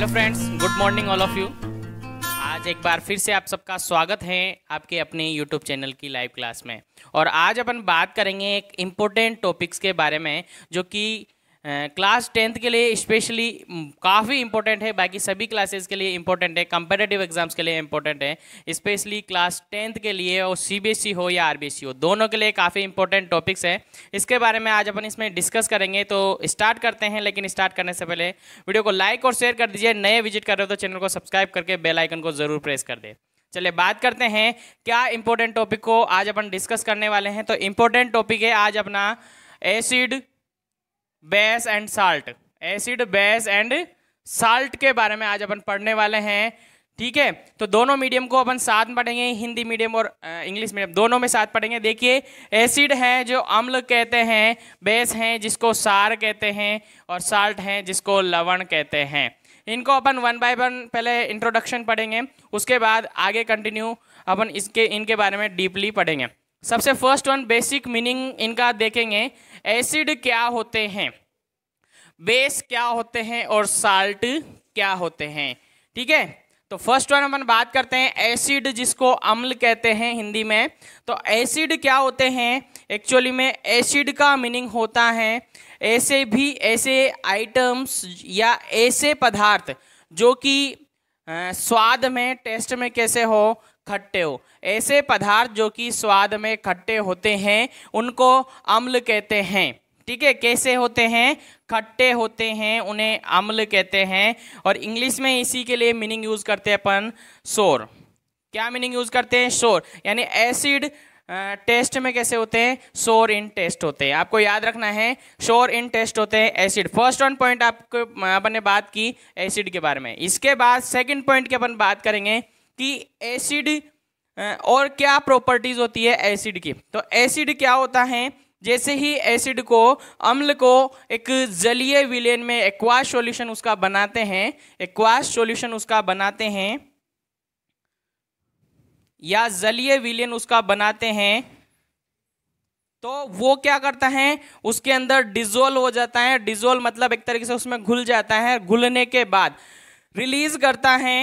hello friends good morning all of you आज एक बार फिर से आप सबका स्वागत है आपके अपने यूट्यूब चैनल की लाइव क्लास में और आज अपन बात करेंगे एक इम्पोर्टेंट टॉपिक्स के बारे में जो कि क्लास टेंथ के लिए स्पेशली काफ़ी इंपॉर्टेंट है बाकी सभी क्लासेस के लिए इंपॉर्टेंट है कंपेटेटिव एग्जाम्स के लिए इंपॉर्टेंट है स्पेशली क्लास टेंथ के लिए और सीबीएसई e हो या आरबीएसई e हो दोनों के लिए काफ़ी इंपॉर्टेंट टॉपिक्स है इसके बारे में आज अपन इसमें डिस्कस करेंगे तो स्टार्ट करते हैं लेकिन स्टार्ट करने से पहले वीडियो को लाइक और शेयर कर दीजिए नए विजिट कर रहे हो तो चैनल को सब्सक्राइब करके बेलाइकन को ज़रूर प्रेस कर दे चलिए बात करते हैं क्या इंपॉर्टेंट टॉपिक को आज अपन डिस्कस करने वाले हैं तो इंपॉर्टेंट टॉपिक है आज अपना acid base and salt acid base and salt के बारे में आज अपन पढ़ने वाले हैं ठीक है तो दोनों मीडियम को अपन साथ में पढ़ेंगे हिंदी मीडियम और इंग्लिश मीडियम दोनों में साथ पढ़ेंगे देखिए एसिड है जो अम्ल कहते हैं बेस हैं जिसको सार कहते हैं और साल्ट हैं जिसको लवण कहते हैं इनको अपन वन बाय वन पहले इंट्रोडक्शन पढ़ेंगे उसके बाद आगे कंटिन्यू अपन इसके इनके बारे में डीपली पढ़ेंगे सबसे फर्स्ट वन बेसिक मीनिंग इनका देखेंगे एसिड क्या होते हैं बेस क्या होते हैं और साल्ट क्या होते हैं ठीक है तो फर्स्ट वन अपन बात करते हैं एसिड जिसको अम्ल कहते हैं हिंदी में तो एसिड क्या होते हैं एक्चुअली में एसिड का मीनिंग होता है ऐसे भी ऐसे आइटम्स या ऐसे पदार्थ जो कि स्वाद में टेस्ट में कैसे हो खट्टे हो ऐसे पदार्थ जो कि स्वाद में खट्टे होते हैं उनको अम्ल कहते हैं ठीक है कैसे होते हैं खट्टे होते हैं उन्हें अम्ल कहते हैं और इंग्लिश में इसी के लिए मीनिंग यूज़ करते हैं अपन शोर क्या मीनिंग यूज़ करते हैं शोर यानी एसिड टेस्ट में कैसे होते हैं शोर इन टेस्ट होते हैं आपको याद रखना है शोर इन टेस्ट होते हैं एसिड फर्स्ट वन पॉइंट आपको अपन ने बात की एसिड के बारे में इसके बाद सेकंड पॉइंट की अपन बात करेंगे कि एसिड और क्या प्रॉपर्टीज होती है एसिड की तो एसिड क्या होता है जैसे ही एसिड को अम्ल को एक जलीय विलेन में एक्वास सॉल्यूशन उसका बनाते हैं एक्वास सॉल्यूशन उसका बनाते हैं या जलीय विलेन उसका बनाते हैं तो वो क्या करता है उसके अंदर डिजोल्व हो जाता है डिजोल्व मतलब एक तरीके से उसमें घुल जाता है घुलने के बाद रिलीज करता है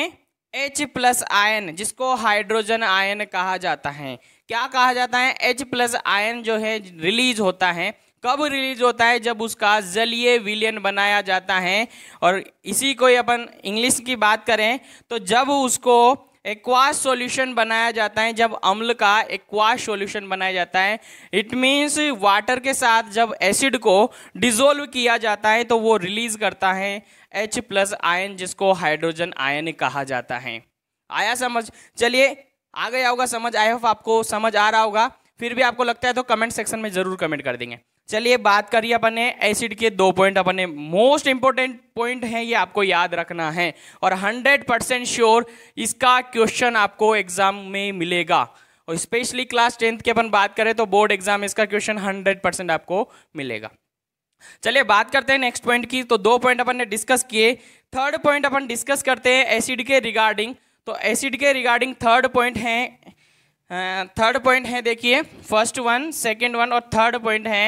एच प्लस आयन जिसको हाइड्रोजन आयन कहा जाता है क्या कहा जाता है एच प्लस आयन जो है रिलीज होता है कब रिलीज होता है जब उसका जलीय विलियन बनाया जाता है और इसी को अपन इंग्लिश की बात करें तो जब उसको एक्वास सॉल्यूशन बनाया जाता है जब अम्ल का एक्वास सॉल्यूशन बनाया जाता है इट मीन्स वाटर के साथ जब एसिड को डिजोल्व किया जाता है तो वो रिलीज करता है एच प्लस आयन जिसको हाइड्रोजन आयन कहा जाता है आया समझ चलिए आ गया होगा समझ आई होप आपको समझ आ रहा होगा फिर भी आपको लगता है तो कमेंट सेक्शन में ज़रूर कमेंट कर देंगे चलिए बात करिए अपन एसिड के दो पॉइंट अपने मोस्ट इंपॉर्टेंट पॉइंट है ये आपको याद रखना है और 100 परसेंट श्योर इसका क्वेश्चन आपको एग्जाम में मिलेगा और स्पेशली क्लास टेंथ की अपन बात करें तो बोर्ड एग्जाम इसका क्वेश्चन 100 परसेंट आपको मिलेगा चलिए बात करते हैं नेक्स्ट पॉइंट की तो दो पॉइंट अपन ने डिस्कस किए थर्ड पॉइंट अपन डिस्कस करते हैं एसिड के रिगार्डिंग तो एसिड के रिगार्डिंग थर्ड पॉइंट है थर्ड पॉइंट है देखिए फर्स्ट वन सेकेंड वन और थर्ड पॉइंट है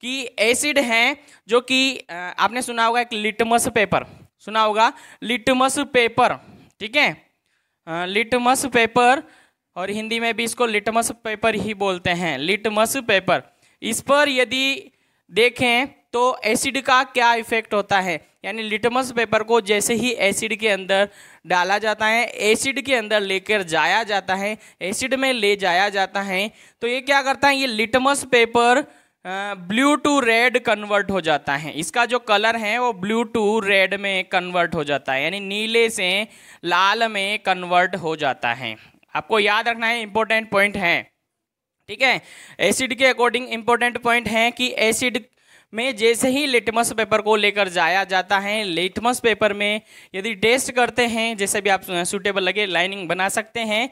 कि एसिड हैं जो कि आपने सुना होगा एक लिटमस पेपर सुना होगा लिटमस पेपर ठीक है लिटमस पेपर और हिंदी में भी इसको लिटमस पेपर ही बोलते हैं लिटमस पेपर इस पर यदि देखें तो एसिड का क्या इफेक्ट होता है यानी लिटमस पेपर को जैसे ही एसिड के अंदर डाला जाता है एसिड के अंदर लेकर जाया जाता है एसिड में ले जाया जाता है तो ये क्या करता है ये litmus paper blue to red convert हो जाता है इसका जो कलर है वो ब्लू टू रेड में कन्वर्ट हो जाता है यानी नीले से लाल में कन्वर्ट हो जाता है आपको याद रखना है इंपॉर्टेंट पॉइंट है ठीक है एसिड के अकॉर्डिंग इंपॉर्टेंट पॉइंट है कि एसिड में जैसे ही लिटमस पेपर को लेकर जाया जाता है लिटमस पेपर में यदि टेस्ट करते हैं जैसे भी आप सुटेबल लगे लाइनिंग बना सकते हैं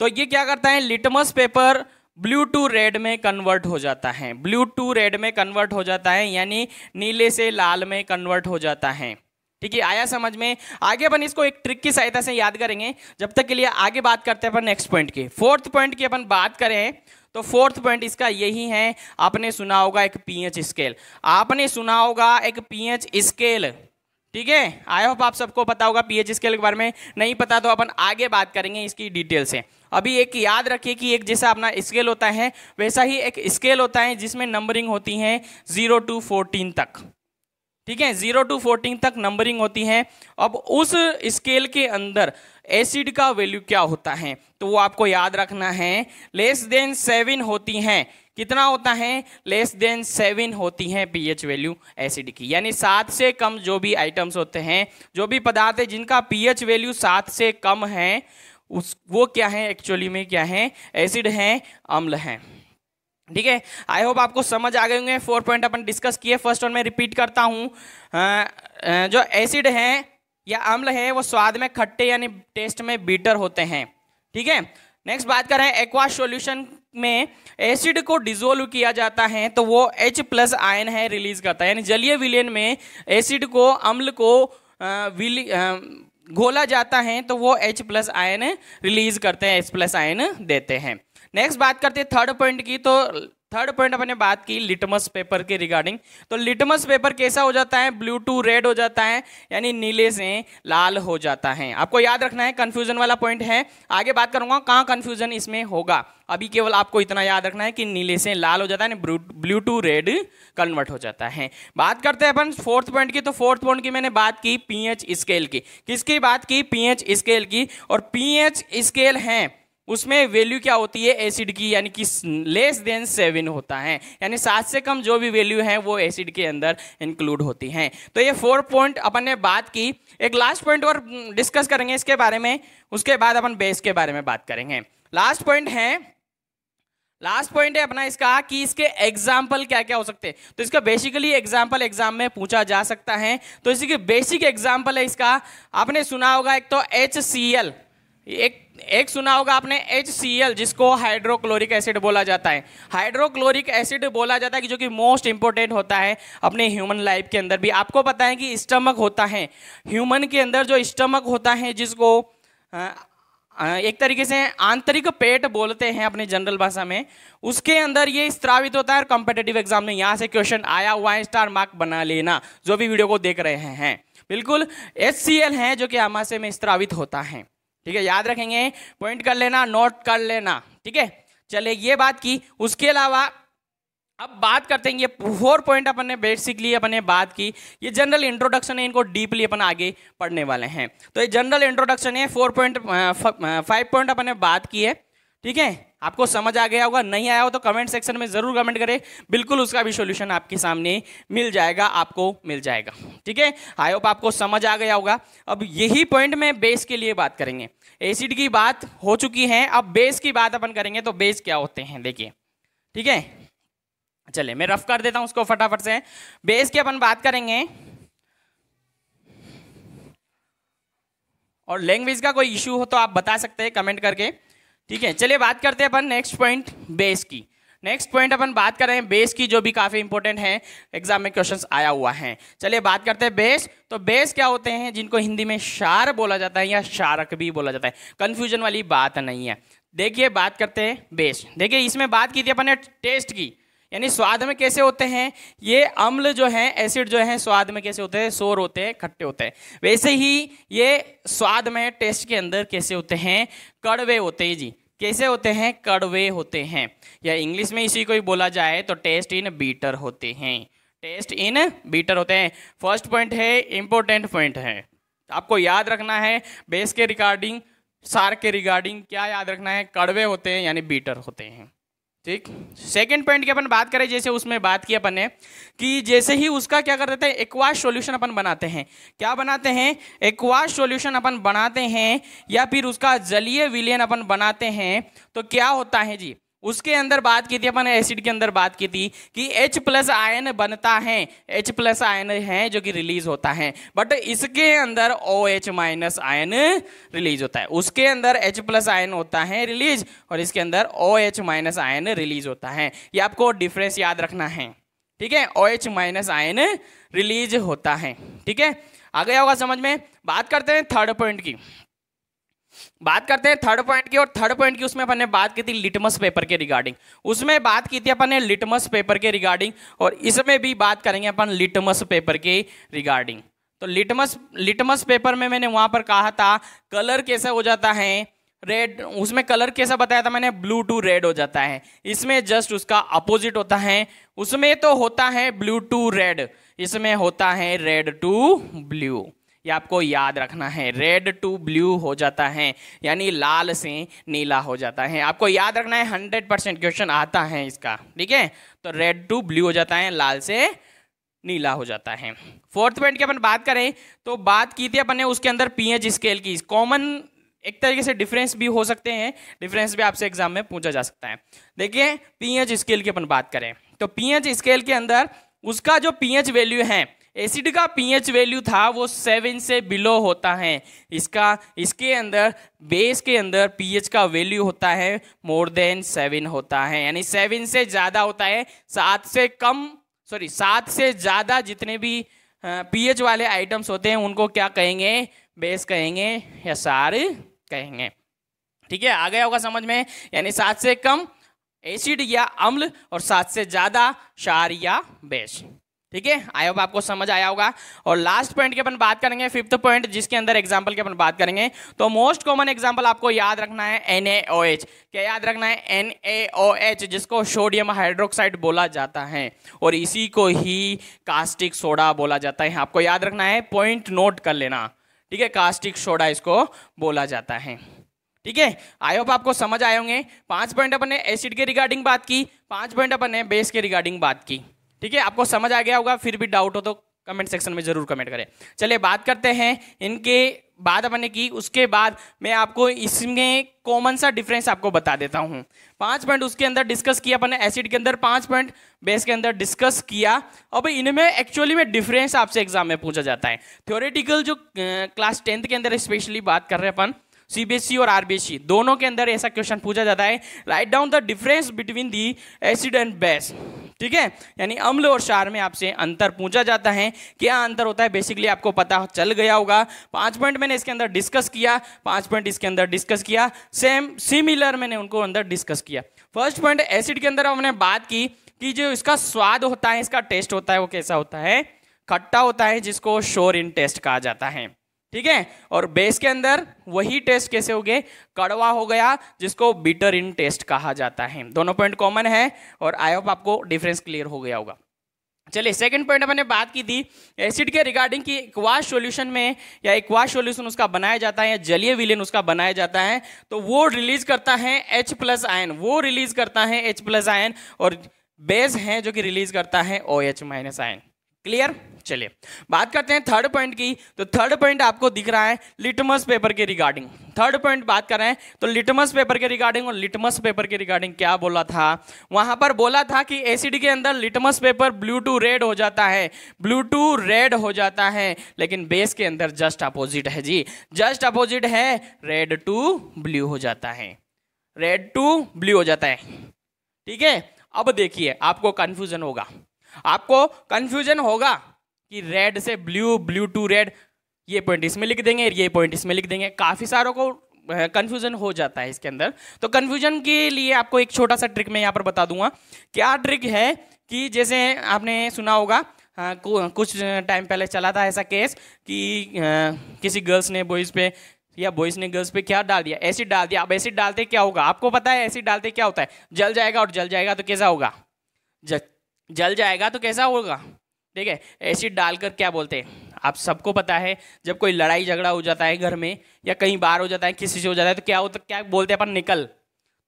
तो ये क्या करता है litmus paper blue to red में कन्वर्ट हो जाता है ब्लू टू रेड में कन्वर्ट हो जाता है यानी नीले से लाल में कन्वर्ट हो जाता है ठीक है आया समझ में आगे अपन इसको एक ट्रिक की सहायता से याद करेंगे जब तक के लिए आगे बात करते हैं अपन नेक्स्ट पॉइंट की फोर्थ पॉइंट की अपन बात करें तो फोर्थ पॉइंट इसका यही है आपने सुना होगा एक पीएच स्केल आपने सुना होगा एक पीएच स्केल ठीक है आई होप आप सबको पता होगा एच स्केल के बारे में नहीं पता तो अपन आगे बात करेंगे इसकी डिटेल से अभी एक याद रखिए कि एक जैसा अपना स्केल होता है वैसा ही एक स्केल होता है जिसमें नंबरिंग होती है जीरो टू फोर्टीन तक ठीक है जीरो टू फोर्टीन तक नंबरिंग होती है अब उस स्केल के अंदर एसिड का वैल्यू क्या होता है तो वो आपको याद रखना है लेस देन सेवन होती हैं कितना होता है लेस देन सेवन होती है पीएच वैल्यू एसिड की यानी सात से कम जो भी आइटम्स होते हैं जो भी पदार्थ है जिनका पीएच वैल्यू सात से कम है उस वो क्या है एक्चुअली में क्या है एसिड हैं अम्ल हैं ठीक है आई होप आपको समझ आ गए होंगे फोर पॉइंट अपन डिस्कस किए फर्स्ट वन में रिपीट करता हूँ जो एसिड हैं या अम्ल है वो स्वाद में खट्टे यानी टेस्ट में बीटर होते हैं ठीक है नेक्स्ट बात करें एक्वा सॉल्यूशन में एसिड को डिजोल्व किया जाता है तो वो एच प्लस आयन है रिलीज करता है यानी जलीय विलयन में एसिड को अम्ल को विली घोला जाता है तो वो एच प्लस आयन रिलीज करते हैं एच प्लस आयन देते हैं नेक्स्ट बात करते हैं थर्ड पॉइंट की तो थर्ड पॉइंट अपने बात की लिटमस पेपर के रिगार्डिंग तो लिटमस पेपर कैसा हो जाता है ब्लू टू रेड हो जाता है यानी नीले से लाल हो जाता है आपको याद रखना है कन्फ्यूजन वाला पॉइंट है आगे बात करूंगा कहाँ कन्फ्यूजन इसमें होगा अभी केवल आपको इतना याद रखना है कि नीले से लाल हो जाता है ब्लू टू रेड कन्वर्ट हो जाता है बात करते हैं अपन फोर्थ पॉइंट की तो फोर्थ पॉइंट की मैंने बात की पीएच स्केल की किसकी बात की पीएच स्केल की और पीएच स्केल है उसमें वैल्यू क्या होती है एसिड की यानी कि लेस देन सेवन होता है यानी सात से कम जो भी वैल्यू है वो एसिड के अंदर इंक्लूड होती हैं तो ये फोर पॉइंट अपन ने बात की एक लास्ट पॉइंट और डिस्कस हम्म, करेंगे इसके बारे में उसके बाद अपन बेस के बारे में बात करेंगे लास्ट पॉइंट है लास्ट पॉइंट है अपना इसका कि इसके एग्जाम्पल क्या क्या हो सकते हैं तो इसका बेसिकली एग्जाम्पल एग्जाम में पूछा जा सकता है तो इसी के बेसिक एग्जाम्पल है इसका आपने सुना होगा एक तो एच सी एल एक एक सुना होगा आपने एच सी एल जिसको हाइड्रोक्लोरिक एसिड बोला जाता है हाइड्रोक्लोरिक एसिड बोला जाता है कि जो कि मोस्ट इंपॉर्टेंट होता है अपने ह्यूमन लाइफ के अंदर भी आपको पता है कि स्टमक होता है ह्यूमन के अंदर जो स्टमक होता है जिसको हाँ, हाँ, एक तरीके से आंतरिक पेट बोलते हैं अपने जनरल भाषा में उसके अंदर ये स्त्रावित होता है और कॉम्पिटेटिव एग्जाम में यहाँ से क्वेश्चन आया हुआ है स्टार मार्क बना लेना जो भी वीडियो को देख रहे हैं बिल्कुल एच सी एल है जो कि आमाशय में स्त्रावित होता है ठीक है याद रखेंगे पॉइंट कर लेना नोट कर लेना ठीक है चले ये बात की उसके अलावा अब बात करते हैं ये फोर पॉइंट अपन ने बेसिकली अपन ने बात की ये जनरल इंट्रोडक्शन है इनको डीपली अपन आगे पढ़ने वाले हैं तो ये जनरल इंट्रोडक्शन है फोर पॉइंट फाइव पॉइंट अपन ने बात की है ठीक है आपको समझ आ गया होगा नहीं आया हो तो कमेंट सेक्शन में ज़रूर कमेंट करें बिल्कुल उसका भी सोल्यूशन आपके सामने मिल जाएगा आपको मिल जाएगा ठीक है आई होप आपको समझ आ गया होगा अब यही पॉइंट में बेस के लिए बात करेंगे एसिड की बात हो चुकी है अब बेस की बात अपन करेंगे तो बेस क्या होते हैं देखिए ठीक है चले मैं रफ कर देता हूं उसको फटाफट से बेस की अपन बात करेंगे और लैंग्वेज का कोई इश्यू हो तो आप बता सकते हैं कमेंट करके ठीक है चलिए बात करते हैं अपन नेक्स्ट पॉइंट बेस की नेक्स्ट पॉइंट अपन बात कर रहे हैं बेस की जो भी काफ़ी इंपॉर्टेंट है एग्जाम में क्वेश्चंस आया हुआ है चलिए बात करते हैं बेस तो बेस क्या होते हैं जिनको हिंदी में शार बोला जाता है या शारक भी बोला जाता है कन्फ्यूजन वाली बात नहीं है देखिए बात करते हैं बेस देखिए इसमें बात की थी अपन ने टेस्ट की यानी स्वाद में कैसे होते हैं ये अम्ल जो है एसिड जो है स्वाद में कैसे होते हैं शोर होते हैं खट्टे होते हैं वैसे ही ये स्वाद में टेस्ट के अंदर कैसे होते हैं कड़वे होते हैं जी कैसे होते हैं कड़वे होते हैं या इंग्लिश में इसी को ही बोला जाए तो टेस्ट इन बीटर होते हैं टेस्ट इन बीटर होते हैं फर्स्ट पॉइंट है इंपॉर्टेंट पॉइंट है आपको याद रखना है बेस के रिगार्डिंग सार के रिगार्डिंग क्या याद रखना है कड़वे होते हैं यानी बीटर होते हैं ठीक सेकेंड पॉइंट की अपन बात करें जैसे उसमें बात की अपन ने कि जैसे ही उसका क्या कर देते हैं एक्वास सॉल्यूशन अपन बनाते हैं क्या बनाते हैं एक्वास सॉल्यूशन अपन बनाते हैं या फिर उसका जलीय विलयन अपन बनाते हैं तो क्या होता है जी उसके अंदर बात की थी अपन एसिड के अंदर बात की थी कि H प्लस आयन बनता है H प्लस आयन है जो कि रिलीज होता है बट इसके अंदर O H minus ion release होता है उसके अंदर H प्लस आयन होता है रिलीज और इसके अंदर O H minus ion release होता है ये आपको डिफरेंस याद रखना है ठीक है O H minus ion release होता है ठीक है आ गया होगा समझ में बात करते हैं थर्ड पॉइंट की बात करते हैं थर्ड पॉइंट की और थर्ड पॉइंट की उसमें अपन ने बात की थी लिटमस पेपर के रिगार्डिंग उसमें बात की थी अपन ने लिटमस पेपर के रिगार्डिंग और इसमें भी बात करेंगे अपन लिटमस पेपर के रिगार्डिंग तो लिटमस लिटमस पेपर में मैंने वहां पर कहा था कलर कैसा हो जाता है रेड उसमें कलर कैसा बताया था मैंने ब्लू टू रेड हो जाता है इसमें जस्ट उसका अपोजिट होता है उसमें तो होता है ब्लू टू रेड इसमें होता है रेड टू ब्लू ये आपको याद रखना है रेड टू ब्लू हो जाता है यानी लाल से नीला हो जाता है आपको याद रखना है हंड्रेड परसेंट क्वेश्चन आता है इसका ठीक है तो रेड टू ब्लू हो जाता है लाल से नीला हो जाता है फोर्थ पॉइंट की अपन बात करें तो बात की थी अपन ने उसके अंदर पीएच स्केल की कॉमन एक तरीके से डिफरेंस भी हो सकते हैं डिफरेंस भी आपसे एग्जाम में पूछा जा सकता है देखिए पीएच स्केल की अपन बात करें तो पीएच स्केल के अंदर उसका जो पीएच वैल्यू है एसिड का पीएच वैल्यू था वो सेवन से बिलो होता है इसका इसके अंदर बेस के अंदर पीएच का वैल्यू होता है मोर देन सेवन होता है यानी सेवन से ज़्यादा होता है सात से कम सॉरी सात से ज़्यादा जितने भी पीएच वाले आइटम्स होते हैं उनको क्या कहेंगे बेस कहेंगे या सार कहेंगे ठीक है आ गया होगा समझ में यानी सात से कम एसिड या अम्ल और सात से ज़्यादा शार या बेस ठीक है आई होप आपको समझ आया होगा और लास्ट पॉइंट की अपन बात करेंगे फिफ्थ पॉइंट जिसके अंदर एग्जांपल की अपन बात करेंगे तो मोस्ट कॉमन एग्जांपल आपको याद रखना है एन क्या याद रखना है एन जिसको सोडियम हाइड्रोक्साइड बोला जाता है और इसी को ही कास्टिक सोडा बोला जाता है आपको याद रखना है पॉइंट नोट कर लेना ठीक है कास्टिक सोडा इसको बोला जाता है ठीक है आई होप आपको समझ आए होंगे पांच पॉइंट अपन ने एसिड के रिगार्डिंग बात की पांच पॉइंट अपन ने बेस के रिगार्डिंग बात की ठीक है आपको समझ आ गया होगा फिर भी डाउट हो तो कमेंट सेक्शन में ज़रूर कमेंट करें चलिए बात करते हैं इनके बाद अपने की उसके बाद मैं आपको इसमें कॉमन सा डिफरेंस आपको बता देता हूँ पाँच पॉइंट उसके अंदर डिस्कस किया अपन ने एसिड के अंदर पाँच पॉइंट बेस के अंदर डिस्कस किया और भाई इनमें एक्चुअली में डिफरेंस आपसे एग्जाम में पूछा जाता है थ्योरेटिकल जो क्लास टेंथ के अंदर स्पेशली बात कर रहे हैं अपन सीबीएसई और आरबीएसई दोनों के अंदर ऐसा क्वेश्चन पूछा जाता है write down the difference between the acid and base ठीक है यानी अम्ल और शार में आपसे अंतर पूछा जाता है क्या अंतर होता है बेसिकली आपको पता चल गया होगा पांच पॉइंट मैंने इसके अंदर डिस्कस किया पांच पॉइंट इसके अंदर डिस्कस किया सेम सिमिलर मैंने उनको अंदर डिस्कस किया फर्स्ट पॉइंट एसिड के अंदर हमने बात की कि जो इसका स्वाद होता है इसका टेस्ट होता है वो कैसा होता है खट्टा होता है जिसको शोर इन टेस्ट कहा जाता है ठीक है और बेस के अंदर वही टेस्ट कैसे हो गए कड़वा हो गया जिसको बीटर इन टेस्ट कहा जाता है दोनों पॉइंट कॉमन है और आई होप आपको डिफरेंस क्लियर हो गया होगा चलिए सेकंड पॉइंट मैंने बात की थी एसिड के रिगार्डिंग कि इक्वास सॉल्यूशन में या इक्वास सॉल्यूशन उसका बनाया जाता है या जलीय विलयन उसका बनाया जाता है तो वो रिलीज करता है एच प्लस आयन वो रिलीज करता है एच प्लस आयन और बेस है जो कि रिलीज करता है O H minus ion clear चलिए बात करते हैं थर्ड पॉइंट की तो थर्ड पॉइंट आपको दिख रहा है लिटमस पेपर के रिगार्डिंग थर्ड पॉइंट बात कर रहे हैं तो लिटमस पेपर के रिगार्डिंग और लिटमस पेपर के रिगार्डिंग क्या बोला था वहां पर बोला था कि एसिड के अंदर litmus paper blue to red हो जाता है ब्लू टू रेड हो जाता है लेकिन बेस के अंदर जस्ट अपोजिट है जी जस्ट अपोजिट है रेड टू ब्लू हो जाता है रेड टू ब्लू हो जाता है ठीक है अब देखिए आपको कंफ्यूजन होगा आपको कन्फ्यूजन होगा कि रेड से ब्लू ब्लू टू रेड ये पॉइंट इसमें लिख देंगे ये पॉइंट इसमें लिख देंगे काफ़ी सारों को कन्फ्यूजन हो जाता है इसके अंदर तो कन्फ्यूजन के लिए आपको एक छोटा सा ट्रिक मैं यहाँ पर बता दूंगा क्या ट्रिक है कि जैसे आपने सुना होगा कुछ टाइम पहले चला था ऐसा केस कि किसी गर्ल्स ने बॉयज़ पे या बॉयज़ ने गर्ल्स पे क्या डाल दिया एसिड डाल दिया अब एसिड डालते क्या होगा आपको पता है एसिड डालते क्या होता है जल जाएगा और जल जाएगा तो कैसा होगा जल जाएगा तो कैसा होगा ठीक है एसिड डालकर क्या बोलते हैं आप सबको पता है जब कोई लड़ाई झगड़ा हो जाता है घर में या कहीं बाहर हो जाता है किसी से हो जाता है तो क्या होता क्या बोलते हैं अपन निकल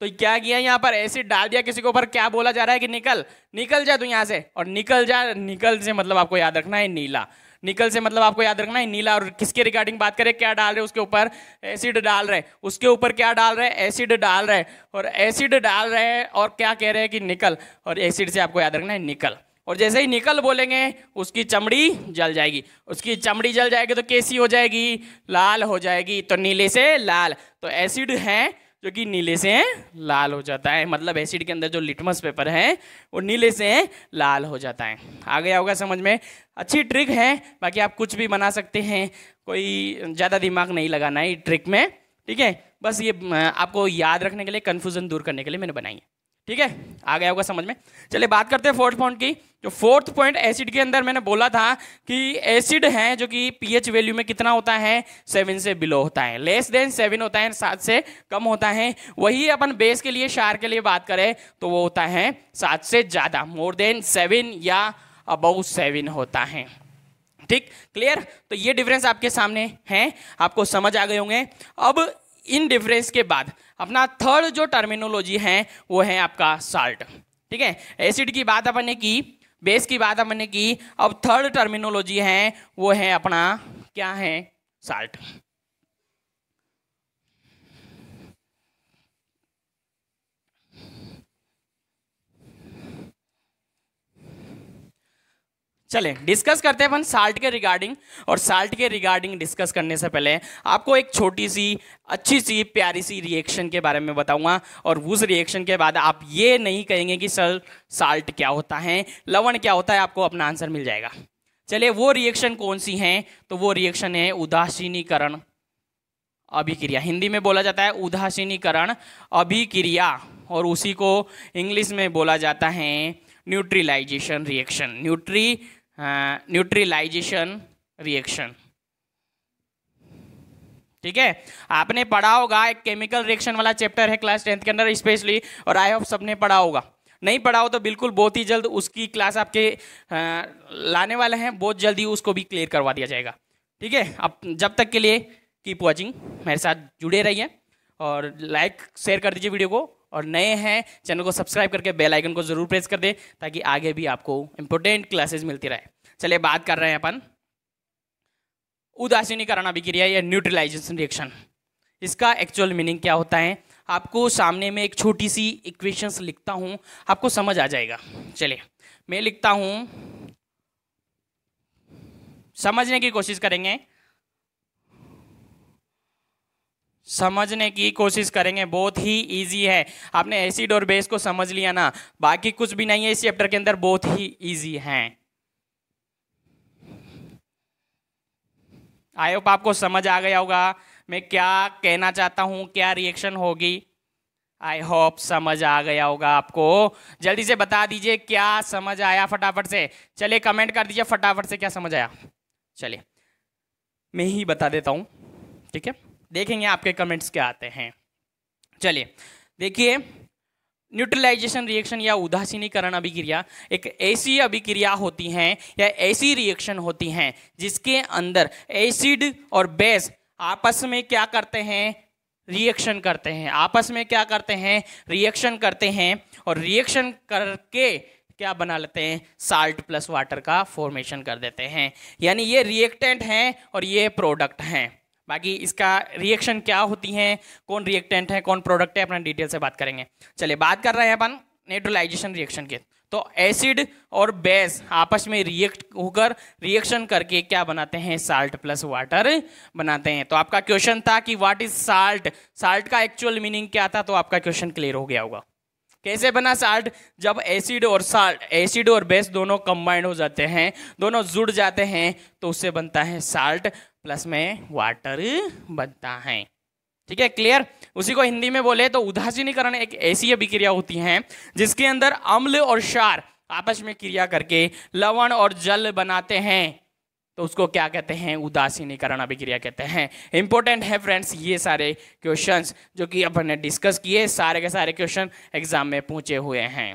तो क्या किया यहाँ पर एसिड डाल दिया किसी के ऊपर क्या बोला जा रहा है कि निकल निकल जा तू यहाँ से और निकल जा निकल से मतलब आपको याद रखना है नीला निकल से मतलब आपको याद रखना है नीला और किसके रिगार्डिंग बात करें क्या डाल रहे उसके ऊपर एसिड डाल रहे उसके ऊपर क्या डाल रहे एसिड डाल रहे और एसिड डाल रहे हैं और क्या कह रहे हैं कि निकल और एसिड से आपको याद रखना है निकल और जैसे ही निकल बोलेंगे उसकी चमड़ी जल जाएगी उसकी चमड़ी जल जाएगी तो कैसी हो जाएगी लाल हो जाएगी तो नीले से लाल तो एसिड है जो कि नीले से लाल हो जाता है मतलब एसिड के अंदर जो लिटमस पेपर है वो नीले से लाल हो जाता है आ गया होगा समझ में अच्छी ट्रिक है बाकी आप कुछ भी बना सकते हैं कोई ज़्यादा दिमाग नहीं लगाना है ट्रिक में ठीक है बस ये आपको याद रखने के लिए कन्फ्यूज़न दूर करने के लिए मैंने बनाई है ठीक है आ गया होगा समझ में चलिए बात करते हैं फोर्थ पॉइंट की जो फोर्थ पॉइंट एसिड के अंदर मैंने बोला था कि एसिड है जो कि पीएच वैल्यू में कितना होता है सेवन से बिलो होता है लेस देन सेवन होता है सात से कम होता है वही अपन बेस के लिए शार के लिए बात करें तो वो होता है सात से ज़्यादा मोर देन सेवन या अबव सेवन होता है ठीक क्लियर तो ये डिफरेंस आपके सामने है आपको समझ आ गए होंगे अब इन डिफरेंस के बाद अपना थर्ड जो टर्मिनोलॉजी है वो है आपका साल्ट ठीक है एसिड की बात अपन ने की बेस की बात अपन ने की अब थर्ड टर्मिनोलॉजी है वो है अपना क्या है साल्ट चले डिस्कस करते हैं अपन साल्ट के रिगार्डिंग और साल्ट के रिगार्डिंग डिस्कस करने से पहले आपको एक छोटी सी अच्छी सी प्यारी सी रिएक्शन के बारे में बताऊंगा और उस रिएक्शन के बाद आप ये नहीं कहेंगे कि सर साल्ट क्या होता है लवण क्या होता है आपको अपना आंसर मिल जाएगा चलिए वो रिएक्शन कौन सी हैं तो वो रिएक्शन है उदासीनीकरण अभिक्रिया हिंदी में बोला जाता है उदासीनीकरण अभिक्रिया और उसी को इंग्लिश में बोला जाता है न्यूट्रिलाइजेशन रिएक्शन न्यूट्री न्यूट्रिलाइजेशन uh, रिएक्शन ठीक है आपने पढ़ा होगा एक केमिकल रिएक्शन वाला चैप्टर है क्लास टेंथ के अंदर स्पेशली और आई होप सबने पढ़ा होगा नहीं पढ़ा हो तो बिल्कुल बहुत ही जल्द उसकी क्लास आपके आ, uh, लाने वाले हैं बहुत जल्दी उसको भी क्लियर करवा दिया जाएगा ठीक है अब जब तक के लिए कीप वॉचिंग मेरे साथ जुड़े रहिए और लाइक शेयर कर दीजिए वीडियो को और नए हैं चैनल को सब्सक्राइब करके बेल आइकन को जरूर प्रेस कर दें ताकि आगे भी आपको इंपॉर्टेंट क्लासेस मिलती रहे चलिए बात कर रहे हैं अपन उदासीनीकरण अभिक्रिया या न्यूट्रलाइजेशन रिएक्शन इसका एक्चुअल मीनिंग क्या होता है आपको सामने में एक छोटी सी इक्वेशंस लिखता हूँ आपको समझ आ जाएगा चलिए मैं लिखता हूँ समझने की कोशिश करेंगे समझने की कोशिश करेंगे बहुत ही इजी है आपने एसिड और बेस को समझ लिया ना बाकी कुछ भी नहीं है इस चैप्टर के अंदर बहुत ही इजी है आई होप आपको समझ आ गया होगा मैं क्या कहना चाहता हूं क्या रिएक्शन होगी आई होप समझ आ गया होगा आपको जल्दी से बता दीजिए क्या समझ आया फटाफट से चलिए कमेंट कर दीजिए फटाफट से क्या समझ आया चलिए मैं ही बता देता हूं ठीक है देखेंगे आपके कमेंट्स क्या आते हैं चलिए देखिए न्यूट्रलाइजेशन रिएक्शन या उदासीनीकरण अभिक्रिया एक ऐसी अभिक्रिया होती है या ऐसी रिएक्शन होती हैं जिसके अंदर एसिड और बेस आपस में क्या करते हैं रिएक्शन करते हैं आपस में क्या करते हैं रिएक्शन करते हैं और रिएक्शन करके क्या बना लेते हैं साल्ट प्लस वाटर का फॉर्मेशन कर देते हैं यानी ये रिएक्टेंट हैं और ये प्रोडक्ट हैं बाकी इसका रिएक्शन क्या होती है कौन रिएक्टेंट है कौन प्रोडक्ट है अपना डिटेल से बात करेंगे चलिए बात कर रहे हैं अपन न्यूट्रलाइजेशन रिएक्शन के तो एसिड और बेस आपस में रिएक्ट होकर रिएक्शन करके क्या बनाते हैं साल्ट प्लस वाटर बनाते हैं तो आपका क्वेश्चन था कि व्हाट इज साल्ट साल्ट का एक्चुअल मीनिंग क्या था तो आपका क्वेश्चन क्लियर हो गया होगा कैसे बना साल्ट जब एसिड और साल्ट एसिड और बेस दोनों कंबाइंड हो जाते हैं दोनों जुड़ जाते हैं तो उससे बनता है साल्ट प्लस में वाटर बनता है ठीक है क्लियर उसी को हिंदी में बोले तो उदासीनीकरण एक ऐसी अभिक्रिया होती है जिसके अंदर अम्ल और क्षार आपस में क्रिया करके लवण और जल बनाते हैं तो उसको क्या कहते हैं उदासीनीकरण अभिक्रिया कहते हैं इंपॉर्टेंट है फ्रेंड्स ये सारे क्वेश्चंस जो कि अपन ने डिस्कस किए सारे के सारे क्वेश्चन एग्जाम में पूछे हुए हैं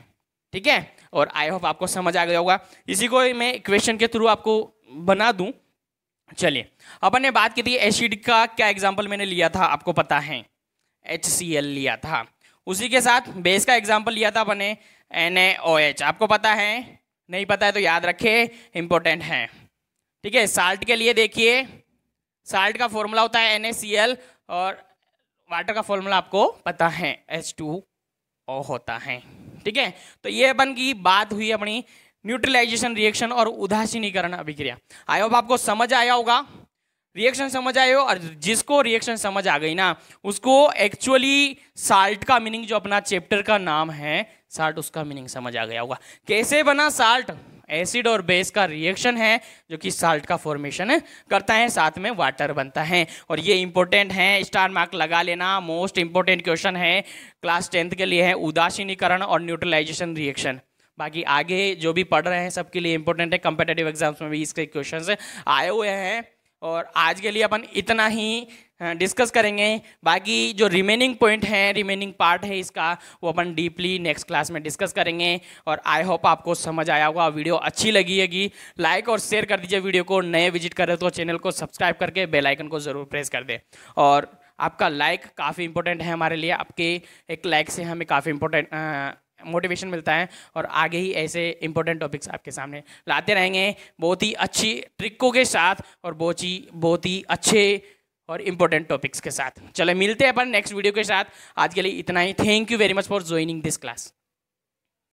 ठीक है और आई होप आपको समझ आ गया होगा इसी को मैं क्वेश्चन के थ्रू आपको बना दूं चलिए अपन ने बात की थी एसिड का क्या एग्जाम्पल मैंने लिया था आपको पता है एच लिया था उसी के साथ बेस का एग्जाम्पल लिया था अपन ने एन आपको पता है नहीं पता है तो याद रखे इंपॉर्टेंट है ठीक है साल्ट के लिए देखिए साल्ट का फॉर्मूला होता है एन और वाटर का फॉर्मूला आपको पता है एच टू ओ होता है ठीक है तो ये अपन की बात हुई अपनी न्यूट्रलाइजेशन रिएक्शन और उदासीनीकरण अभिक्रिया आई होप आपको समझ आया होगा रिएक्शन समझ आए हो और जिसको रिएक्शन समझ आ गई ना उसको एक्चुअली साल्ट का मीनिंग जो अपना चैप्टर का नाम है साल्ट उसका मीनिंग समझ आ गया होगा कैसे बना साल्ट एसिड और बेस का रिएक्शन है जो कि साल्ट का फॉर्मेशन करता है साथ में वाटर बनता है और ये इंपॉर्टेंट है स्टार मार्क लगा लेना मोस्ट इंपॉर्टेंट क्वेश्चन है क्लास टेंथ के लिए है उदासीनीकरण और न्यूट्रलाइजेशन रिएक्शन बाकी आगे जो भी पढ़ रहे हैं सबके लिए इंपॉर्टेंट है कंपेटेटिव एग्जाम्स में भी इसके क्वेश्चन आए हुए हैं और आज के लिए अपन इतना ही डिस्कस हाँ, करेंगे बाकी जो रिमेनिंग पॉइंट हैं रिमेनिंग पार्ट है इसका वो अपन डीपली नेक्स्ट क्लास में डिस्कस करेंगे और आई होप आपको समझ आया होगा वीडियो अच्छी लगी होगी लाइक और शेयर कर दीजिए वीडियो को नए विजिट करें तो चैनल को सब्सक्राइब करके बेल आइकन को ज़रूर प्रेस कर दें और आपका लाइक काफ़ी इंपॉर्टेंट है हमारे लिए आपके एक लाइक से हमें काफ़ी इंपॉर्टेंट मोटिवेशन मिलता है और आगे ही ऐसे इंपॉर्टेंट टॉपिक्स आपके सामने लाते रहेंगे बहुत ही अच्छी ट्रिकों के साथ और बहुत ही बहुत ही अच्छे और इम्पोर्टेंट टॉपिक्स के साथ चले मिलते हैं अपन नेक्स्ट वीडियो के साथ आज के लिए इतना ही thank you very much for joining this class